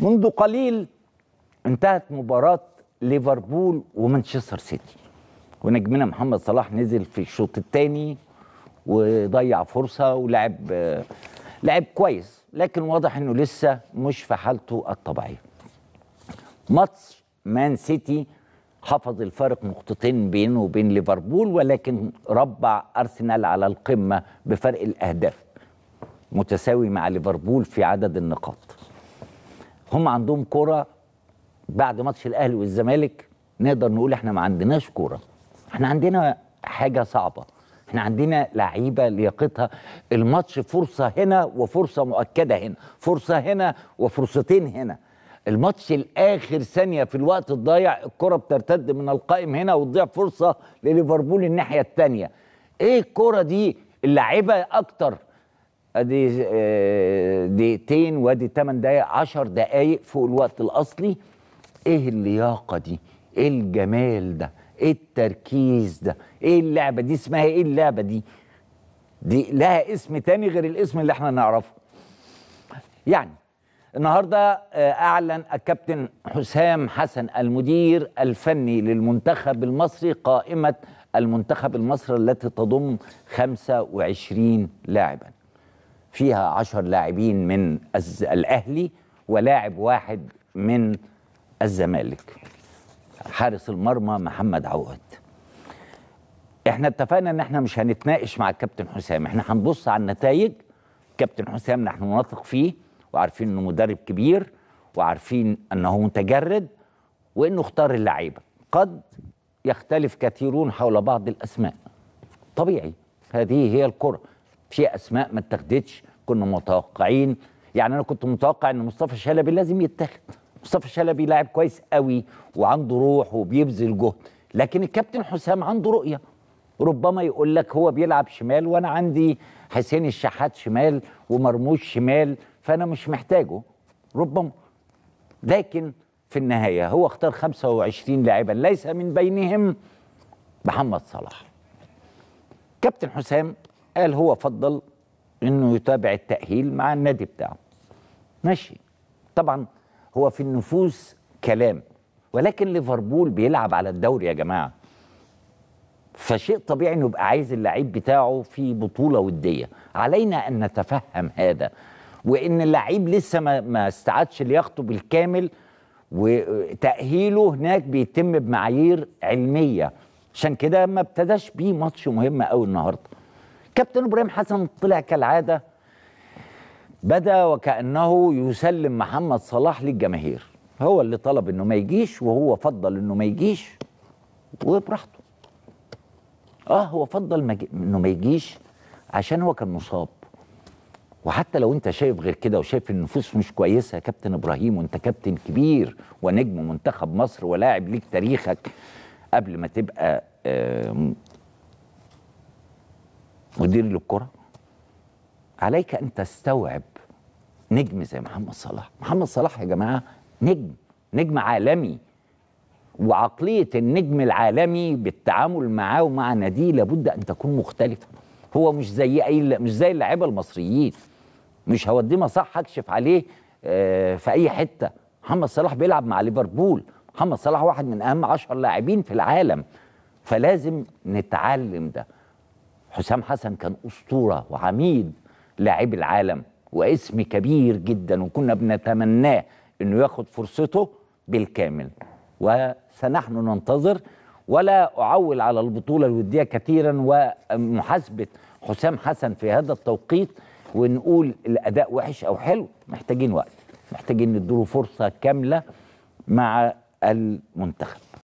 منذ قليل انتهت مباراة ليفربول ومانشستر سيتي ونجمنا محمد صلاح نزل في الشوط الثاني وضيع فرصة ولعب لعب كويس لكن واضح انه لسه مش في حالته الطبيعية ماتش مان سيتي حفظ الفارق نقطتين بينه وبين ليفربول ولكن ربع ارسنال على القمه بفرق الاهداف متساوي مع ليفربول في عدد النقاط هم عندهم كرة بعد ماتش الاهلي والزمالك نقدر نقول احنا ما عندناش كوره احنا عندنا حاجه صعبه احنا عندنا لعيبه لياقتها الماتش فرصه هنا وفرصه مؤكده هنا فرصه هنا وفرصتين هنا الماتش الاخر ثانيه في الوقت الضايع الكره بترتد من القائم هنا وتضيع فرصه لليفربول الناحيه الثانيه ايه الكره دي اللعيبه اكتر ادي آه، دقيقتين وادي 8 دقائق 10 دقائق فوق الوقت الاصلي ايه اللياقه دي ايه الجمال ده ايه التركيز ده ايه اللعبه دي اسمها ايه اللعبه دي دي لها اسم تاني غير الاسم اللي احنا نعرفه يعني النهارده آه، اعلن الكابتن حسام حسن المدير الفني للمنتخب المصري قائمه المنتخب المصري التي تضم 25 لاعبا فيها عشر لاعبين من الأهلي ولاعب واحد من الزمالك حارس المرمى محمد عواد احنا اتفقنا ان احنا مش هنتناقش مع الكابتن حسام احنا هنبص على النتائج كابتن حسام نحن نثق فيه وعارفين انه مدرب كبير وعارفين انه متجرد وانه اختار اللعيبه قد يختلف كثيرون حول بعض الاسماء طبيعي هذه هي الكره في اسماء ما اتخذتش كنا متوقعين يعني انا كنت متوقع ان مصطفى شلبي لازم يتاخد مصطفى شلبي لاعب كويس قوي وعنده روح وبيبذل جهد لكن الكابتن حسام عنده رؤيه ربما يقول لك هو بيلعب شمال وانا عندي حسين الشحات شمال ومرموش شمال فانا مش محتاجه ربما لكن في النهايه هو اختار 25 لاعبا ليس من بينهم محمد صلاح كابتن حسام قال هو فضل انه يتابع التاهيل مع النادي بتاعه ماشي طبعا هو في النفوس كلام ولكن ليفربول بيلعب على الدوري يا جماعه فشيء طبيعي انه يبقى عايز اللعيب بتاعه في بطوله وديه علينا ان نتفهم هذا وان اللعيب لسه ما, ما استعادش لياقته بالكامل وتاهيله هناك بيتم بمعايير علميه عشان كده ما ابتداش بيه ماتش مهم قوي النهارده كابتن ابراهيم حسن طلع كالعاده بدا وكانه يسلم محمد صلاح للجماهير هو اللي طلب انه ما يجيش وهو فضل انه ما يجيش وبراحته اه هو فضل انه ما يجيش عشان هو كان مصاب وحتى لو انت شايف غير كده وشايف ان النفوس مش كويسه يا كابتن ابراهيم وانت كابتن كبير ونجم منتخب مصر ولاعب ليك تاريخك قبل ما تبقى مدير للكره عليك ان تستوعب نجم زي محمد صلاح محمد صلاح يا جماعه نجم نجم عالمي وعقليه النجم العالمي بالتعامل معاه ومع ناديه لابد ان تكون مختلفه هو مش زي اي مش زي اللعيبه المصريين مش هوديه مصح اكشف عليه آه، في اي حته محمد صلاح بيلعب مع ليفربول محمد صلاح واحد من اهم 10 لاعبين في العالم فلازم نتعلم ده حسام حسن كان اسطوره وعميد لاعبي العالم واسم كبير جدا وكنا بنتمناه انه ياخد فرصته بالكامل وسنحن ننتظر ولا اعول على البطوله الوديه كثيرا ومحاسبه حسام حسن في هذا التوقيت ونقول الاداء وحش او حلو محتاجين وقت محتاجين نديله فرصه كامله مع المنتخب